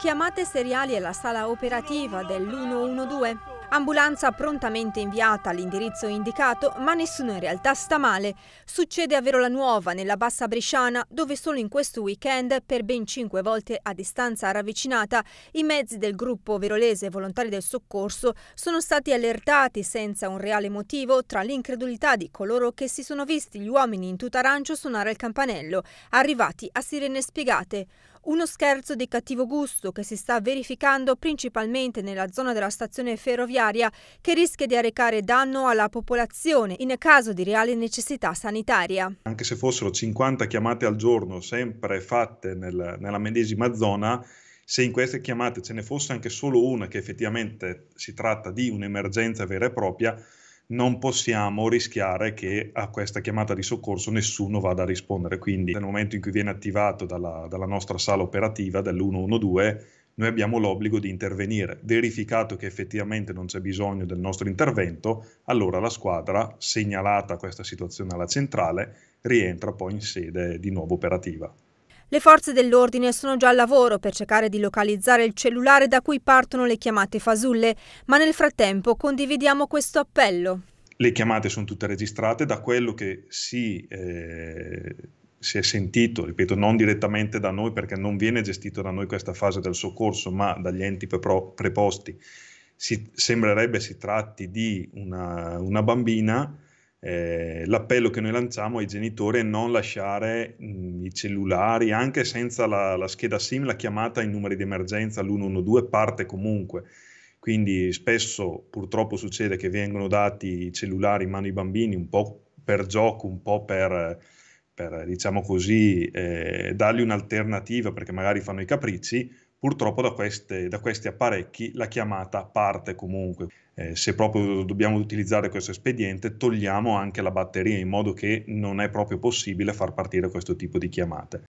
chiamate seriali alla sala operativa dell'112. Ambulanza prontamente inviata all'indirizzo indicato, ma nessuno in realtà sta male. Succede a Verola Nuova, nella Bassa Bresciana, dove solo in questo weekend, per ben cinque volte a distanza ravvicinata, i mezzi del gruppo verolese Volontari del Soccorso sono stati allertati senza un reale motivo tra l'incredulità di coloro che si sono visti gli uomini in tutta arancio suonare il campanello, arrivati a sirene spiegate. Uno scherzo di cattivo gusto che si sta verificando principalmente nella zona della stazione ferroviaria che rischia di arrecare danno alla popolazione in caso di reale necessità sanitaria. Anche se fossero 50 chiamate al giorno sempre fatte nel, nella medesima zona, se in queste chiamate ce ne fosse anche solo una che effettivamente si tratta di un'emergenza vera e propria, non possiamo rischiare che a questa chiamata di soccorso nessuno vada a rispondere. Quindi nel momento in cui viene attivato dalla, dalla nostra sala operativa, dall'112, noi abbiamo l'obbligo di intervenire. Verificato che effettivamente non c'è bisogno del nostro intervento, allora la squadra, segnalata questa situazione alla centrale, rientra poi in sede di nuovo operativa. Le forze dell'ordine sono già al lavoro per cercare di localizzare il cellulare da cui partono le chiamate fasulle, ma nel frattempo condividiamo questo appello. Le chiamate sono tutte registrate da quello che si... Eh si è sentito, ripeto, non direttamente da noi perché non viene gestito da noi questa fase del soccorso, ma dagli enti preposti, si, sembrerebbe si tratti di una, una bambina eh, l'appello che noi lanciamo ai genitori è non lasciare mh, mm, i cellulari anche senza la, la, scheda SIM, la chiamata in numeri di emergenza, l'112 parte comunque. Quindi spesso purtroppo succede che vengono dati i cellulari in mano ai bambini un po' per gioco, un po' per, per diciamo così, eh, dargli un'alternativa perché magari fanno i capricci. Purtroppo da, queste, da questi apparecchi la chiamata parte comunque eh, se proprio dobbiamo utilizzare questo espediente, togliamo anche la batteria in modo che non è proprio possibile far partire questo tipo di chiamate.